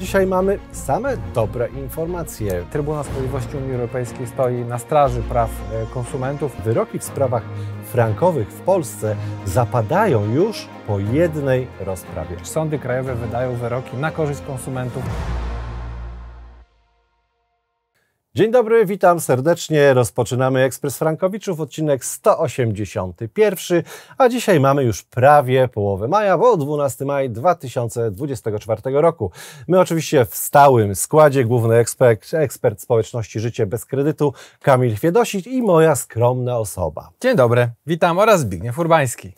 Dzisiaj mamy same dobre informacje. Trybunał Sprawiedliwości Unii Europejskiej stoi na straży praw e, konsumentów. Wyroki w sprawach frankowych w Polsce zapadają już po jednej rozprawie. Sądy krajowe wydają wyroki na korzyść konsumentów. Dzień dobry, witam serdecznie. Rozpoczynamy Ekspres Frankowiczów, odcinek 181, a dzisiaj mamy już prawie połowę maja, bo 12 maj 2024 roku. My oczywiście w stałym składzie główny ekspert, ekspert społeczności Życie bez kredytu Kamil Fiedosić i moja skromna osoba. Dzień dobry, witam oraz Zbigniew Urbański.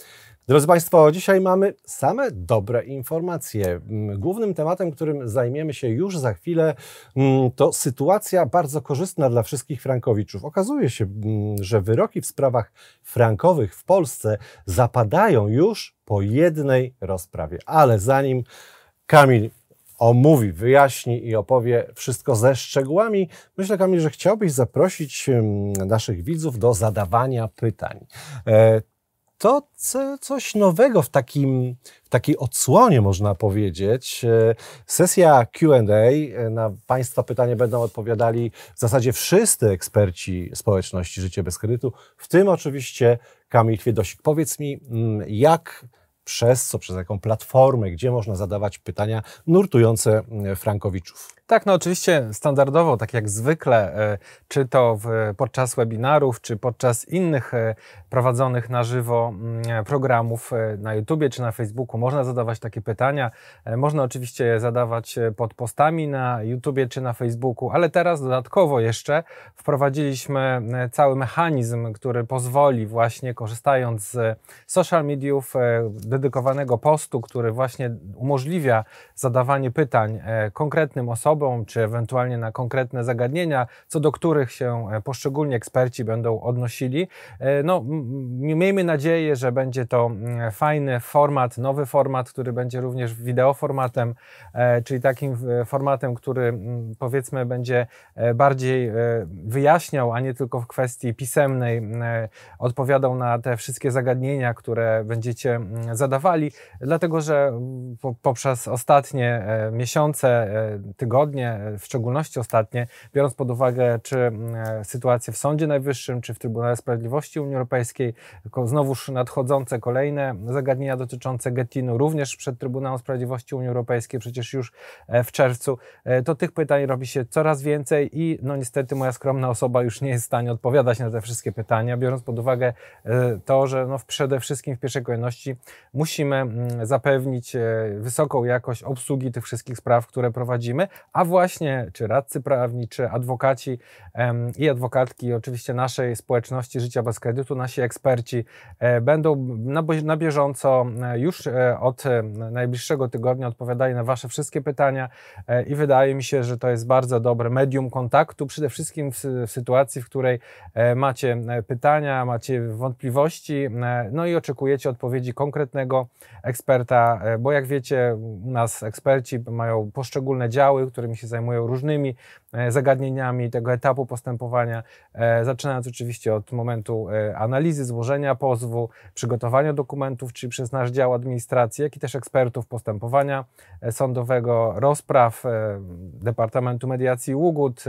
Drodzy Państwo, dzisiaj mamy same dobre informacje. Mm, głównym tematem, którym zajmiemy się już za chwilę, mm, to sytuacja bardzo korzystna dla wszystkich Frankowiczów. Okazuje się, mm, że wyroki w sprawach frankowych w Polsce zapadają już po jednej rozprawie. Ale zanim Kamil omówi, wyjaśni i opowie wszystko ze szczegółami. Myślę, Kamil, że chciałbyś zaprosić naszych widzów do zadawania pytań. E, to coś nowego w, takim, w takiej odsłonie, można powiedzieć. E, sesja QA, e, na Państwa pytania będą odpowiadali w zasadzie wszyscy eksperci społeczności Życie bez kredytu, w tym oczywiście Kamil Twiedosik. Powiedz mi, mm, jak przez co, przez jaką platformę, gdzie można zadawać pytania nurtujące mm, Frankowiczów? Tak, no oczywiście standardowo, tak jak zwykle, e, czy to podczas webinarów, czy podczas innych e, prowadzonych na żywo mm, e, programów na YouTube czy na Facebooku, można zadawać takie pytania. Można oczywiście je zadawać pod postami na YouTube czy na Facebooku, ale teraz dodatkowo jeszcze wprowadziliśmy cały mechanizm, który pozwoli właśnie korzystając z social mediów, dedykowanego postu, który właśnie umożliwia zadawanie pytań konkretnym osobom, sobą, czy ewentualnie na konkretne zagadnienia, co do których się e, poszczególni eksperci będą odnosili. E, no, miejmy nadzieję, że będzie to fajny format, nowy format, który będzie również wideoformatem, e, czyli takim formatem, który powiedzmy będzie bardziej wyjaśniał, a nie tylko w kwestii pisemnej, odpowiadał na te wszystkie zagadnienia, które będziecie zadawali, dlatego że poprzez ostatnie miesiące, tygodnie, tygodnie, w szczególności ostatnie, biorąc pod uwagę czy mm, e, sytuację w Sądzie Najwyższym, czy w Trybunale Sprawiedliwości Unii Europejskiej, znowuż nadchodzące kolejne zagadnienia dotyczące Getinu, również przed Trybunałem Sprawiedliwości Unii Europejskiej, przecież już e, w czerwcu, e, to tych pytań robi się coraz więcej i no niestety moja skromna osoba już nie jest w stanie odpowiadać na te wszystkie pytania, biorąc pod uwagę to, że no przede wszystkim w pierwszej kolejności musimy mm, zapewnić wysoką jakość obsługi tych wszystkich spraw, które prowadzimy, a a właśnie, czy radcy prawni, czy adwokaci i adwokatki oczywiście naszej społeczności życia bez kredytu, nasi eksperci e, będą na, na bieżąco e, już e, od e, najbliższego tygodnia odpowiadali na Wasze wszystkie pytania e, i wydaje mi się, że to jest bardzo dobre medium kontaktu, przede wszystkim w, w sytuacji, w której e, macie pytania, macie wątpliwości, no i oczekujecie odpowiedzi konkretnego eksperta, bo jak wiecie, u nas eksperci mają poszczególne działy, które którymi się zajmują różnymi e, zagadnieniami tego etapu postępowania, e, zaczynając oczywiście od momentu e, analizy, złożenia pozwu, przygotowania dokumentów, czyli przez nasz dział administracji, jak i też ekspertów postępowania sądowego, rozpraw Departamentu Mediacji i Ługód,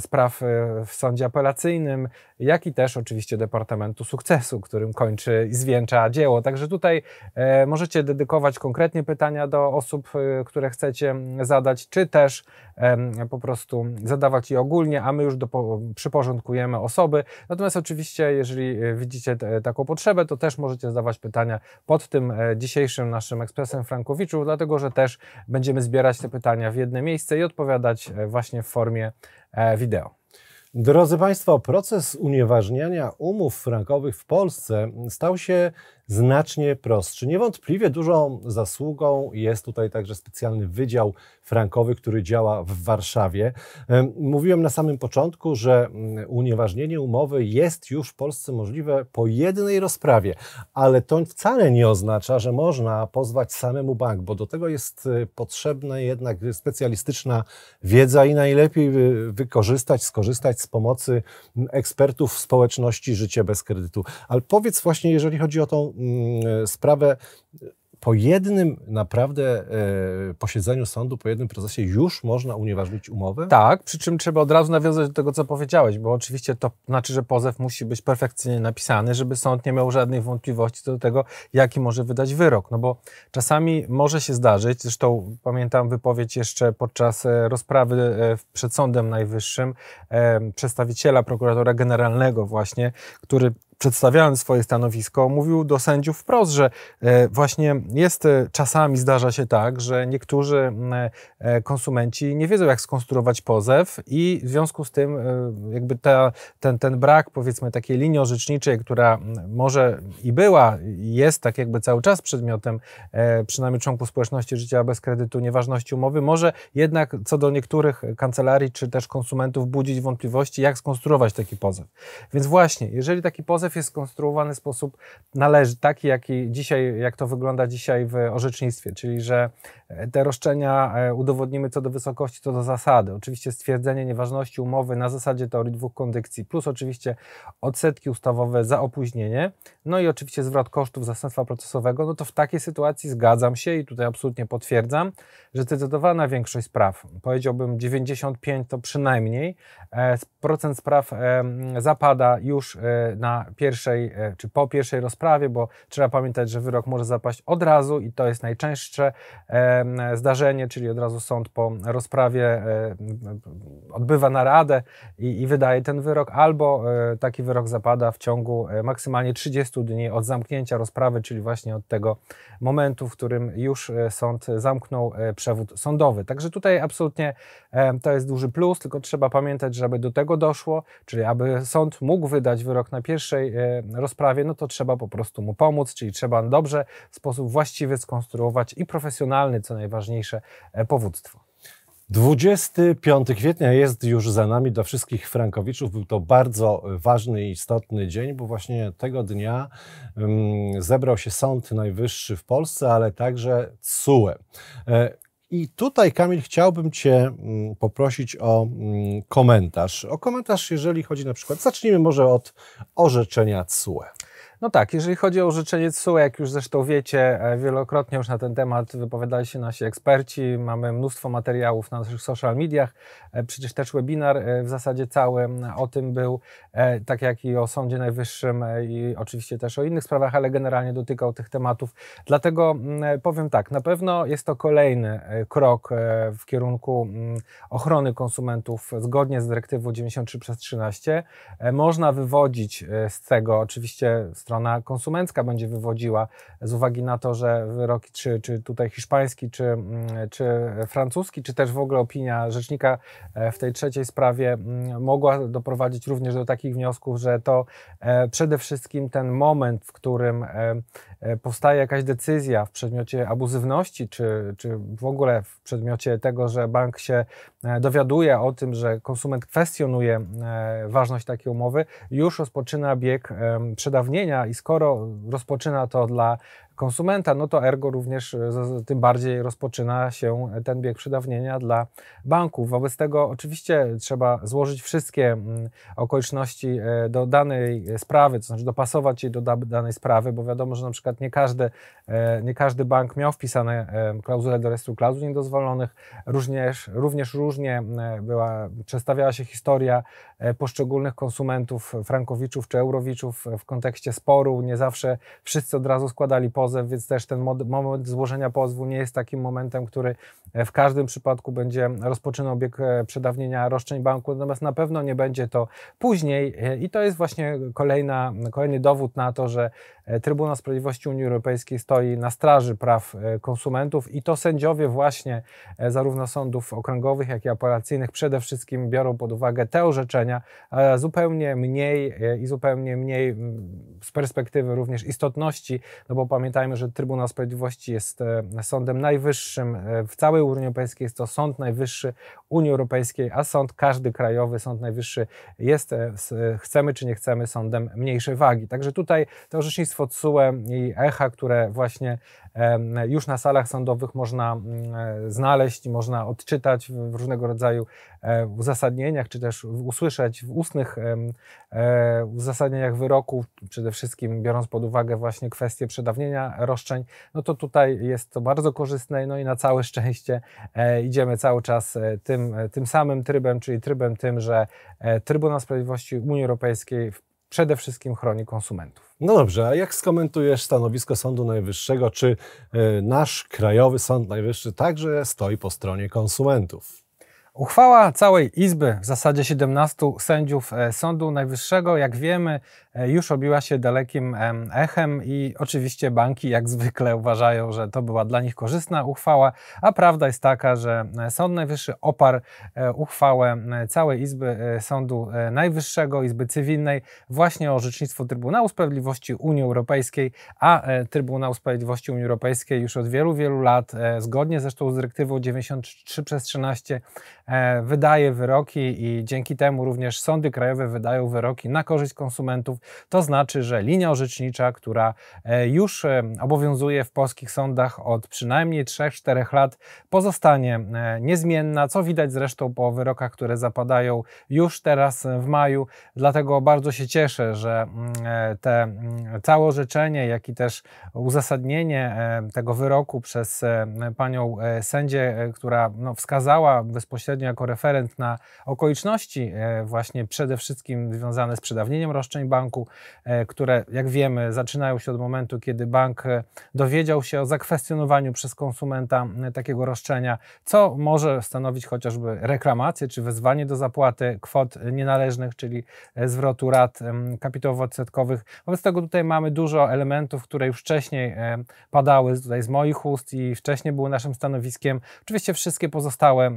spraw w sądzie apelacyjnym, jak i też oczywiście Departamentu Sukcesu, którym kończy i zwieńcza dzieło. Także tutaj możecie dedykować konkretnie pytania do osób, które chcecie zadać, czy czy też po prostu zadawać je ogólnie, a my już do, przyporządkujemy osoby. Natomiast oczywiście, jeżeli e, widzicie taką potrzebę, to też możecie zadawać pytania pod tym e, dzisiejszym naszym ekspresem Frankowiczu, dlatego że też będziemy zbierać te pytania w jedne miejsce i odpowiadać e, właśnie w formie wideo. Drodzy Państwo, proces unieważniania umów frankowych w Polsce stał się znacznie prostszy. Niewątpliwie dużą zasługą jest tutaj także specjalny wydział frankowy, który działa w Warszawie. Mówiłem na samym początku, że mm, unieważnienie umowy jest już w Polsce możliwe po jednej rozprawie, ale to wcale nie oznacza, że można pozwać samemu bank, bo do tego jest y, potrzebna jednak specjalistyczna wiedza i najlepiej y, wykorzystać, skorzystać z pomocy mm, ekspertów w społeczności Życie bez kredytu. Ale powiedz właśnie, jeżeli chodzi o tą Mm, e, sprawę po jednym naprawdę e, posiedzeniu sądu, po jednym procesie już można unieważnić umowę? Tak, przy czym trzeba od razu nawiązać do tego, co powiedziałeś, bo oczywiście to znaczy, że pozew musi być perfekcyjnie napisany, żeby sąd nie miał żadnych wątpliwości co do tego, jaki może wydać wyrok. No bo czasami może się zdarzyć, zresztą pamiętam wypowiedź jeszcze podczas e, rozprawy e, przed Sądem Najwyższym e, przedstawiciela prokuratora generalnego właśnie, który przedstawiając swoje stanowisko, mówił do sędziów wprost, że e, właśnie jest e, czasami zdarza się tak, że niektórzy mm, e, konsumenci nie wiedzą, jak skonstruować pozew, i w związku z tym, jakby ta, ten, ten brak, powiedzmy, takiej linii orzeczniczej, która mm, może i była, jest tak jakby cały czas przedmiotem przynajmniej członków społeczności życia bez kredytu, nieważności umowy, może jednak co do niektórych kancelarii czy też konsumentów budzić wątpliwości, jak skonstruować taki pozew. Więc właśnie, jeżeli taki pozew jest skonstruowany w sposób należy, taki jaki dzisiaj, jak to wygląda dzisiaj w orzecznictwie, czyli że e, te roszczenia e, udowodnimy co do wysokości, co do zasady. Oczywiście stwierdzenie nieważności umowy na zasadzie teorii dwóch kondycji, plus oczywiście odsetki ustawowe za opóźnienie, no i oczywiście zwrot kosztów zastępstwa procesowego, no to w takiej sytuacji zgadzam się i tutaj absolutnie potwierdzam, że zdecydowana większość spraw, powiedziałbym 95 to przynajmniej, e, procent spraw zapada już na pierwszej, e, czy po pierwszej rozprawie, bo trzeba pamiętać, że wyrok może zapaść od razu i to jest najczęstsze zdarzenie, czyli od razu sąd po rozprawie e, odbywa naradę i, i wydaje ten wyrok, albo e, taki wyrok zapada w ciągu maksymalnie 30 dni od zamknięcia rozprawy, czyli właśnie od tego momentu, w którym już sąd zamknął przewód sądowy. Także tutaj absolutnie to jest duży plus, tylko trzeba pamiętać, żeby do tego doszło, czyli aby sąd mógł wydać wyrok na pierwszej E, rozprawie, no to trzeba po prostu mu pomóc, czyli trzeba dobrze, w sposób właściwy skonstruować i profesjonalny, co najważniejsze, e, powództwo. 25 kwietnia jest już za nami dla wszystkich Frankowiczów. Był to bardzo ważny i istotny dzień, bo właśnie tego dnia mm, zebrał się Sąd Najwyższy w Polsce, ale także CUE. I tutaj, Kamil, chciałbym Cię mm, poprosić o mm, komentarz. O komentarz, jeżeli chodzi na przykład, zacznijmy może od orzeczenia CUE. No tak, jeżeli chodzi o użyczenie CUE, jak już zresztą wiecie, e, wielokrotnie już na ten temat wypowiadali się nasi eksperci, mamy mnóstwo materiałów na naszych social mediach, e, przecież też webinar e, w zasadzie cały o tym był, tak jak i o Sądzie Najwyższym i oczywiście też o innych sprawach, ale generalnie dotykał tych tematów. Dlatego powiem tak, na pewno jest to kolejny krok w kierunku ochrony konsumentów zgodnie z dyrektywą 93 przez 13. Można wywodzić z tego oczywiście z strona konsumencka będzie wywodziła z uwagi na to, że wyroki czy, czy tutaj hiszpański, czy, mm, czy francuski, czy też w ogóle opinia rzecznika e, w tej trzeciej sprawie mm, mogła doprowadzić również do takich wniosków, że to e, przede wszystkim ten moment, w którym e, powstaje jakaś decyzja w przedmiocie abuzywności, czy, czy w ogóle w przedmiocie tego, że bank się dowiaduje o tym, że konsument kwestionuje ważność takiej umowy, już rozpoczyna bieg przedawnienia i skoro rozpoczyna to dla konsumenta, no to ergo również e, tym bardziej rozpoczyna się ten bieg przedawnienia dla banków. Wobec tego oczywiście trzeba złożyć wszystkie mm, okoliczności e, do danej sprawy, to znaczy dopasować je do danej sprawy, bo wiadomo, że na przykład nie każdy, e, nie każdy bank miał wpisane klauzule do rejestru klauzul niedozwolonych, również, również różnie była, przedstawiała się historia poszczególnych konsumentów frankowiczów czy eurowiczów w kontekście sporu, nie zawsze wszyscy od razu składali pozew pozew, więc też ten moment złożenia pozwu nie jest takim momentem, który e, w każdym przypadku będzie rozpoczynał bieg e, przedawnienia roszczeń banku, natomiast na pewno nie będzie to później e, i to jest właśnie kolejna, kolejny dowód na to, że Trybunał Sprawiedliwości Unii Europejskiej stoi na straży praw konsumentów i to sędziowie właśnie zarówno sądów okręgowych, jak i apelacyjnych przede wszystkim biorą pod uwagę te orzeczenia, a zupełnie mniej i zupełnie mniej mm, z perspektywy również istotności, no bo pamiętajmy, Pamiętajmy, że Trybunał Sprawiedliwości jest e, sądem najwyższym e, w całej Unii Europejskiej, jest to sąd najwyższy Unii Europejskiej, a sąd każdy krajowy, sąd najwyższy jest, e, chcemy czy nie chcemy, sądem mniejszej wagi. Także tutaj to orzecznictwo CUE i ECHA, które właśnie już na salach sądowych można mm, e, znaleźć można odczytać w różnego rodzaju e, uzasadnieniach, czy też usłyszeć w ustnych e, uzasadnieniach wyroków, przede wszystkim biorąc pod uwagę właśnie kwestię przedawnienia roszczeń, no to tutaj jest to bardzo korzystne, no i na całe szczęście idziemy cały czas tym, tym samym trybem, czyli trybem tym, że Trybunał Sprawiedliwości Unii Europejskiej w przede wszystkim chroni konsumentów. No dobrze, a jak skomentujesz stanowisko Sądu Najwyższego? Czy y, nasz Krajowy Sąd Najwyższy także stoi po stronie konsumentów? Uchwała całej Izby, w zasadzie 17 sędziów e, Sądu Najwyższego, jak wiemy, E, już obiła się dalekim echem i oczywiście banki jak zwykle uważają, że to była dla nich korzystna uchwała, a prawda jest taka, że e, Sąd Najwyższy oparł e, uchwałę całej Izby Sądu Najwyższego, Izby Cywilnej właśnie o orzecznictwo Trybunału Sprawiedliwości Unii Europejskiej, a Trybunał Sprawiedliwości Unii Europejskiej już od wielu, wielu lat, zgodnie zresztą z dyrektywą 93 przez 13, wydaje wyroki i dzięki temu również sądy krajowe wydają wyroki na korzyść konsumentów to znaczy, że linia orzecznicza, która e, już e, obowiązuje w polskich sądach od przynajmniej 3-4 lat, pozostanie e, niezmienna, co widać zresztą po wyrokach, które zapadają już teraz w maju. Dlatego bardzo się cieszę, że mm, te mm, całe orzeczenie, jak i też uzasadnienie tego wyroku przez panią sędzię, która no, wskazała bezpośrednio jako referent na okoliczności właśnie przede wszystkim związane z przedawnieniem roszczeń banku, banku, e, które, jak wiemy, zaczynają się od momentu, kiedy bank e, dowiedział się o zakwestionowaniu przez konsumenta e, takiego roszczenia, co może stanowić chociażby reklamację czy wezwanie do zapłaty kwot nienależnych, czyli zwrotu rat kapitałowo-odsetkowych. Wobec tego tutaj mamy dużo elementów, które już wcześniej padały tutaj z moich ust i wcześniej były naszym stanowiskiem. Oczywiście wszystkie pozostałe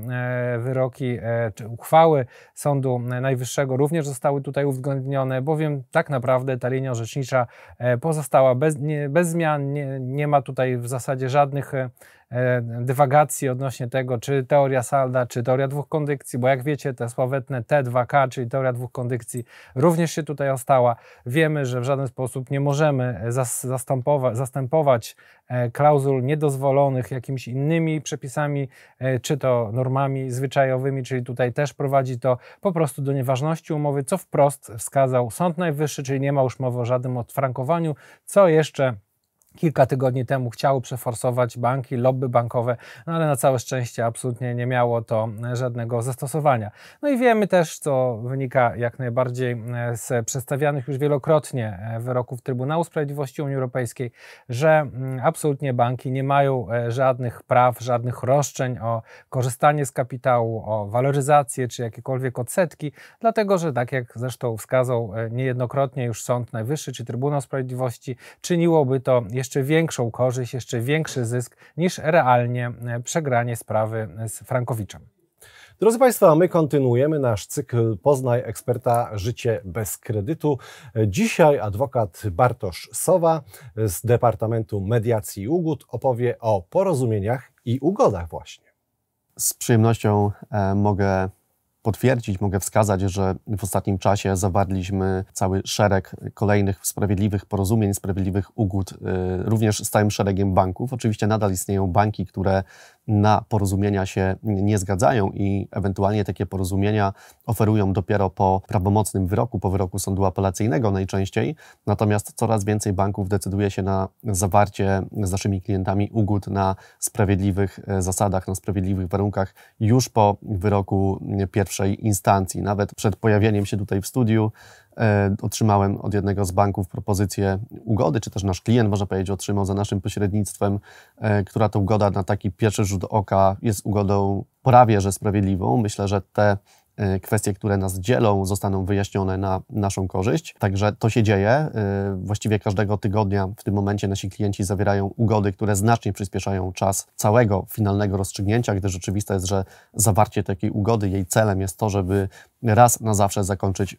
wyroki czy uchwały Sądu Najwyższego również zostały tutaj uwzględnione, bowiem tak tak naprawdę ta linia orzecznicza e, pozostała bez, nie, bez zmian, nie, nie ma tutaj w zasadzie żadnych e, E, dywagacji odnośnie tego, czy teoria salda, czy teoria dwóch kondycji, bo jak wiecie, te sławetne T2K, czyli teoria dwóch kondycji, również się tutaj ostała. Wiemy, że w żaden sposób nie możemy zastępować, zastępować e, klauzul niedozwolonych jakimiś innymi przepisami, e, czy to normami zwyczajowymi, czyli tutaj też prowadzi to po prostu do nieważności umowy, co wprost wskazał Sąd Najwyższy, czyli nie ma już mowy o żadnym odfrankowaniu, co jeszcze kilka tygodni temu chciały przeforsować banki, lobby bankowe, no ale na całe szczęście absolutnie nie miało to e, żadnego zastosowania. No i wiemy też, co wynika jak najbardziej e, z przedstawianych już wielokrotnie e, wyroków Trybunału Sprawiedliwości Unii Europejskiej, że mm, absolutnie banki nie mają żadnych praw, żadnych roszczeń o korzystanie z kapitału, o waloryzację czy jakiekolwiek odsetki, dlatego że tak jak zresztą wskazał niejednokrotnie już Sąd Najwyższy czy Trybunał Sprawiedliwości, czyniłoby to jeszcze jeszcze większą korzyść, jeszcze większy zysk niż realnie e, przegranie sprawy z Frankowiczem. Drodzy Państwo, my kontynuujemy nasz cykl Poznaj eksperta życie bez kredytu. Dzisiaj adwokat Bartosz Sowa z Departamentu Mediacji i Ugód opowie o porozumieniach i ugodach właśnie. Z przyjemnością e, mogę potwierdzić, mogę wskazać, że w ostatnim czasie zawarliśmy cały szereg kolejnych sprawiedliwych porozumień, sprawiedliwych ugód, y, również z całym szeregiem banków. Oczywiście nadal istnieją banki, które na porozumienia się nie zgadzają i ewentualnie takie porozumienia oferują dopiero po prawomocnym wyroku, po wyroku sądu apelacyjnego najczęściej. Natomiast coraz więcej banków decyduje się na zawarcie z naszymi klientami ugód na sprawiedliwych e, zasadach, na sprawiedliwych warunkach już po wyroku pierwszej instancji. Nawet przed pojawieniem się tutaj w studiu E, otrzymałem od jednego z banków propozycję ugody, czy też nasz klient, może powiedzieć, otrzymał za naszym pośrednictwem, e, która to ugoda na taki pierwszy rzut oka jest ugodą prawie że sprawiedliwą. Myślę, że te e, kwestie, które nas dzielą, zostaną wyjaśnione na naszą korzyść. Także to się dzieje. Właściwie każdego tygodnia w tym momencie nasi klienci zawierają ugody, które znacznie przyspieszają czas całego finalnego rozstrzygnięcia, gdyż rzeczywiste jest, że zawarcie takiej ugody, jej celem jest to, żeby raz na zawsze zakończyć y,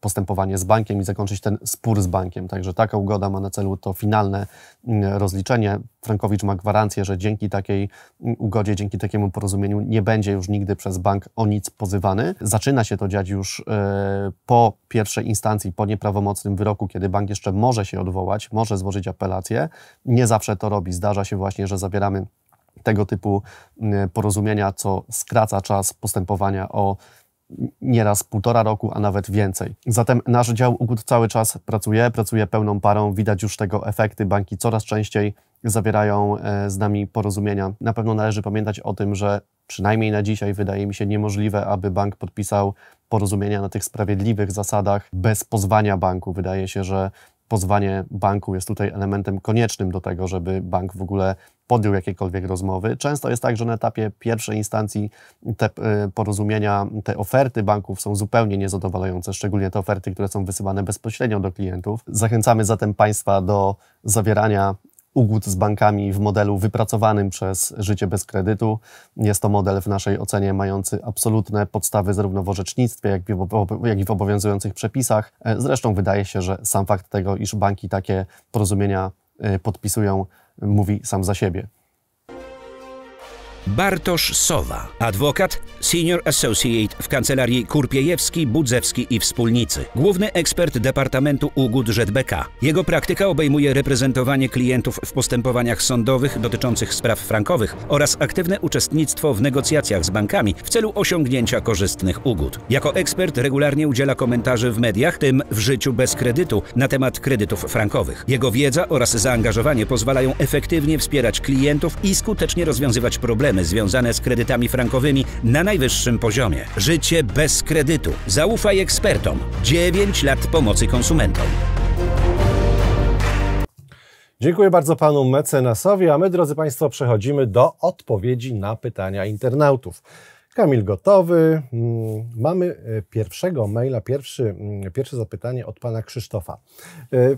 postępowanie z bankiem i zakończyć ten spór z bankiem. Także taka ugoda ma na celu to finalne mm, rozliczenie. Frankowicz ma gwarancję, że dzięki takiej mm, ugodzie, dzięki takiemu porozumieniu nie będzie już nigdy przez bank o nic pozywany. Zaczyna się to dziać już e, po pierwszej instancji, po nieprawomocnym wyroku, kiedy bank jeszcze może się odwołać, może złożyć apelację. Nie zawsze to robi. Zdarza się właśnie, że zabieramy tego typu mm, porozumienia, co skraca czas postępowania o nieraz półtora roku, a nawet więcej. Zatem nasz dział ugód cały czas pracuje, pracuje pełną parą, widać już tego efekty. Banki coraz częściej zawierają e, z nami porozumienia. Na pewno należy pamiętać o tym, że przynajmniej na dzisiaj wydaje mi się niemożliwe, aby bank podpisał porozumienia na tych sprawiedliwych zasadach bez pozwania banku. Wydaje się, że pozwanie banku jest tutaj elementem koniecznym do tego, żeby bank w ogóle podjął jakiekolwiek rozmowy. Często jest tak, że na etapie pierwszej instancji te e, porozumienia, te oferty banków są zupełnie niezadowalające, szczególnie te oferty, które są wysyłane bezpośrednio do klientów. Zachęcamy zatem Państwa do zawierania ugód z bankami w modelu wypracowanym przez Życie bez kredytu. Jest to model w naszej ocenie mający absolutne podstawy zarówno w orzecznictwie, jak i w, obowiązujących przepisach. E, zresztą wydaje się, że sam fakt tego, iż banki takie porozumienia Y, podpisują, mówi sam za siebie. Bartosz Sowa, adwokat, senior associate w kancelarii Kurpiejewski, Budzewski i Wspólnicy, główny ekspert Departamentu Ugód Żedbeka. Jego praktyka obejmuje reprezentowanie klientów w postępowaniach sądowych dotyczących spraw frankowych oraz aktywne uczestnictwo w negocjacjach z bankami w celu osiągnięcia korzystnych ugód. Jako ekspert regularnie udziela komentarzy w mediach, tym w życiu bez kredytu, na temat kredytów frankowych. Jego wiedza oraz zaangażowanie pozwalają efektywnie wspierać klientów i skutecznie rozwiązywać problemy problemy związane z kredytami frankowymi na najwyższym poziomie. Życie bez kredytu. Zaufaj ekspertom. 9 lat pomocy konsumentom. Dziękuję bardzo panu mecenasowi, a my, drodzy państwo, przechodzimy do odpowiedzi na pytania internautów. Kamil gotowy. Mm, mamy e, pierwszego maila, pierwszy, mm, pierwsze zapytanie od pana Krzysztofa. E,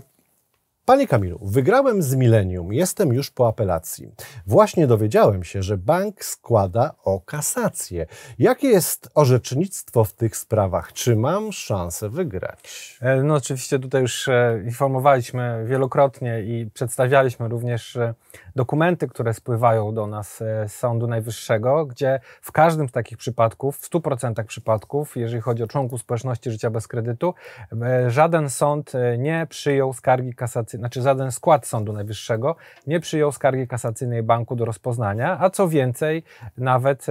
Panie Kamilu, wygrałem z Millennium, jestem już po apelacji. Właśnie dowiedziałem się, że bank składa o kasację. Jakie jest orzecznictwo w tych sprawach? Czy mam szansę wygrać? E, no oczywiście tutaj już e, informowaliśmy wielokrotnie i przedstawialiśmy również e, dokumenty, które spływają do nas z Sądu Najwyższego, gdzie w każdym z takich przypadków, w 100% przypadków, jeżeli chodzi o członków społeczności życia bez kredytu, żaden sąd nie przyjął skargi kasacyjnej znaczy żaden skład Sądu Najwyższego nie przyjął skargi kasacyjnej banku do rozpoznania, a co więcej, nawet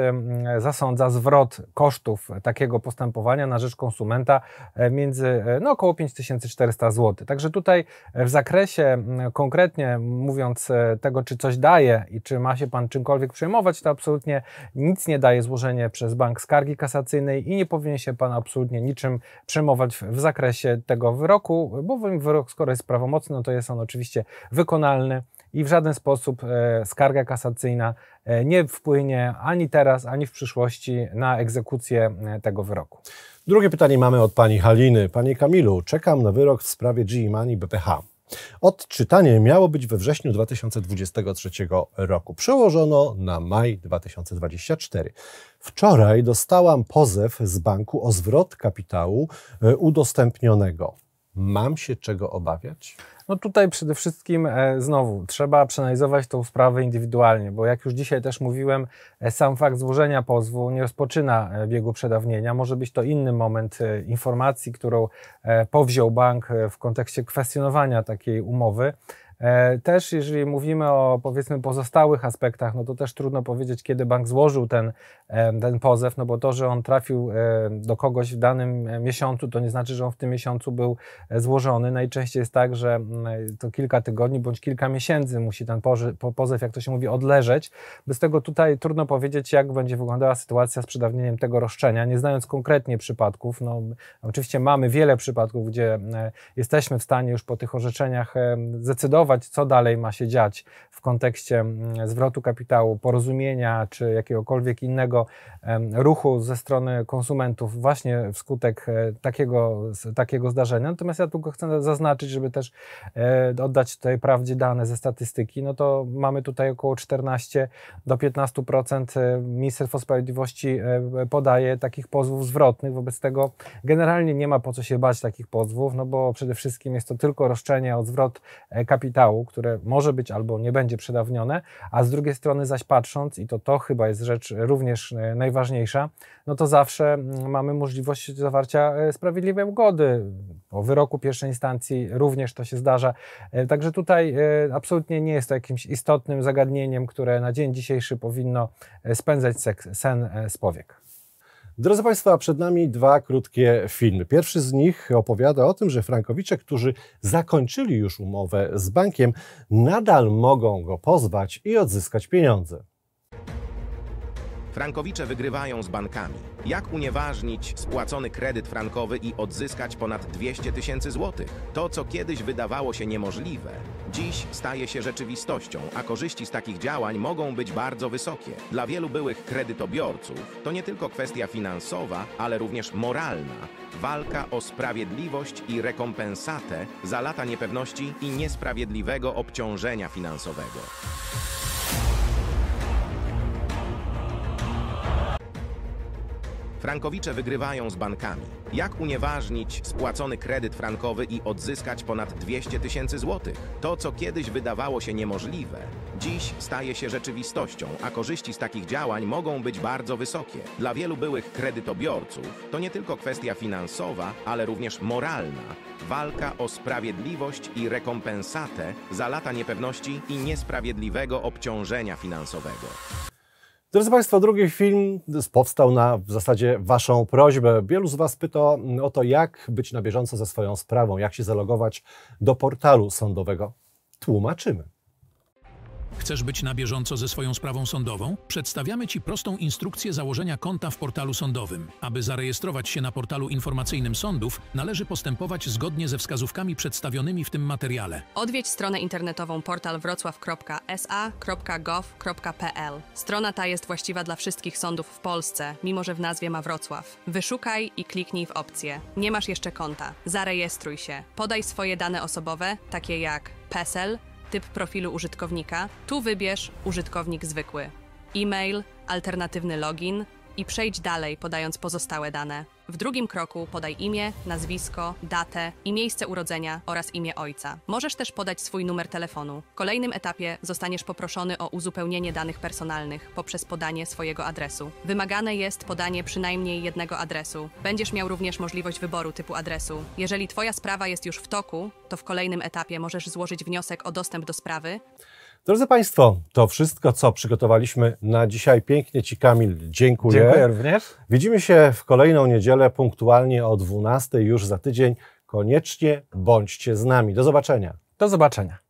zasądza zwrot kosztów takiego postępowania na rzecz konsumenta e, między e, no, około 5400 zł. Także tutaj e, w zakresie konkretnie mówiąc tego, czy coś daje i czy ma się Pan czymkolwiek przejmować, to absolutnie nic nie daje złożenie przez bank skargi kasacyjnej i nie powinien się Pan absolutnie niczym przejmować w zakresie tego wyroku, bo wyrok skoro jest prawomocny, no to jest jest on oczywiście wykonalny i w żaden sposób e, skarga kasacyjna e, nie wpłynie ani teraz, ani w przyszłości na egzekucję e, tego wyroku. Drugie pytanie mamy od pani Haliny. Panie Kamilu, czekam na wyrok w sprawie GE money BPH. Odczytanie miało być we wrześniu 2023 roku. Przełożono na maj 2024. Wczoraj dostałam pozew z banku o zwrot kapitału udostępnionego. Mam się czego obawiać? No tutaj przede wszystkim e, znowu trzeba przeanalizować tą sprawę indywidualnie, bo jak już dzisiaj też mówiłem, e, sam fakt złożenia pozwu nie rozpoczyna e, biegu przedawnienia. Może być to inny moment informacji, którą powziął bank w kontekście kwestionowania takiej umowy. E, też jeżeli mówimy o powiedzmy pozostałych aspektach, no to też trudno powiedzieć, kiedy bank złożył ten, e, ten pozew, no bo to, że on trafił e, do kogoś w danym miesiącu, to nie znaczy, że on w tym miesiącu był złożony. Najczęściej jest tak, że mm, to kilka tygodni bądź kilka miesięcy musi ten pozew, jak to się mówi, odleżeć. Bez tego tutaj trudno powiedzieć, jak będzie wyglądała sytuacja z przedawnieniem tego roszczenia, nie znając konkretnie przypadków. No, oczywiście mamy wiele przypadków, gdzie jesteśmy w stanie już po tych orzeczeniach zdecydować, co dalej ma się dziać w kontekście mm, zwrotu kapitału, porozumienia czy jakiegokolwiek innego ruchu ze strony konsumentów właśnie wskutek e, takiego, takiego zdarzenia. Natomiast ja tylko chcę zaznaczyć, żeby też e, oddać tutaj prawdzie dane ze statystyki, no to mamy tutaj około 14 do 15% e, Ministerstwo Sprawiedliwości podaje takich pozwów zwrotnych, wobec tego generalnie nie ma po co się bać takich pozwów, no bo przede wszystkim jest to tylko roszczenie o zwrot kapitału kapitału, które może być albo nie będzie przedawnione, a z drugiej strony zaś patrząc, i to to chyba jest rzecz również e, najważniejsza, no to zawsze mamy możliwość zawarcia e, sprawiedliwej ugody. Po wyroku pierwszej instancji również to się zdarza. E, także tutaj absolutnie nie jest to jakimś istotnym zagadnieniem, które na dzień dzisiejszy powinno spędzać sen z powiek. Drodzy Państwo, przed nami dwa krótkie filmy. Pierwszy z nich opowiada o tym, że frankowicze, którzy zakończyli już umowę z bankiem, nadal mogą go pozwać i odzyskać pieniądze. Frankowicze wygrywają z bankami. Jak unieważnić spłacony kredyt frankowy i odzyskać ponad 200 tysięcy złotych? To, co kiedyś wydawało się niemożliwe, dziś staje się rzeczywistością, a korzyści z takich działań mogą być bardzo wysokie. Dla wielu byłych kredytobiorców to nie tylko kwestia finansowa, ale również moralna. Walka o sprawiedliwość i rekompensatę za lata niepewności i niesprawiedliwego obciążenia finansowego. Frankowicze wygrywają z bankami. Jak unieważnić spłacony kredyt frankowy i odzyskać ponad 200 tysięcy złotych? To, co kiedyś wydawało się niemożliwe, dziś staje się rzeczywistością, a korzyści z takich działań mogą być bardzo wysokie. Dla wielu byłych kredytobiorców to nie tylko kwestia finansowa, ale również moralna. Walka o sprawiedliwość i rekompensatę za lata niepewności i niesprawiedliwego obciążenia finansowego. Drodzy Państwo, drugi film powstał na w zasadzie Waszą prośbę. Wielu z Was pyta o to, jak być na bieżąco ze swoją sprawą, jak się zalogować do portalu sądowego. Tłumaczymy. Chcesz być na bieżąco ze swoją sprawą sądową? Przedstawiamy Ci prostą instrukcję założenia konta w portalu sądowym. Aby zarejestrować się na portalu informacyjnym sądów, należy postępować zgodnie ze wskazówkami przedstawionymi w tym materiale. Odwiedź stronę internetową portalwrocław.sa.gov.pl. Strona ta jest właściwa dla wszystkich sądów w Polsce, mimo że w nazwie ma Wrocław. Wyszukaj i kliknij w opcję. Nie masz jeszcze konta. Zarejestruj się. Podaj swoje dane osobowe, takie jak PESEL, typ profilu użytkownika. Tu wybierz użytkownik zwykły, e-mail, alternatywny login i przejdź dalej, podając pozostałe dane. W drugim kroku podaj imię, nazwisko, datę i miejsce urodzenia oraz imię ojca. Możesz też podać swój numer telefonu. W kolejnym etapie zostaniesz poproszony o uzupełnienie danych personalnych poprzez podanie swojego adresu. Wymagane jest podanie przynajmniej jednego adresu. Będziesz miał również możliwość wyboru typu adresu. Jeżeli Twoja sprawa jest już w toku, to w kolejnym etapie możesz złożyć wniosek o dostęp do sprawy. Drodzy Państwo, to wszystko, co przygotowaliśmy na dzisiaj. Pięknie Ci, Kamil, dziękuję. Dziękuję również. Widzimy się w kolejną niedzielę punktualnie o 12 już za tydzień. Koniecznie bądźcie z nami. Do zobaczenia. Do zobaczenia.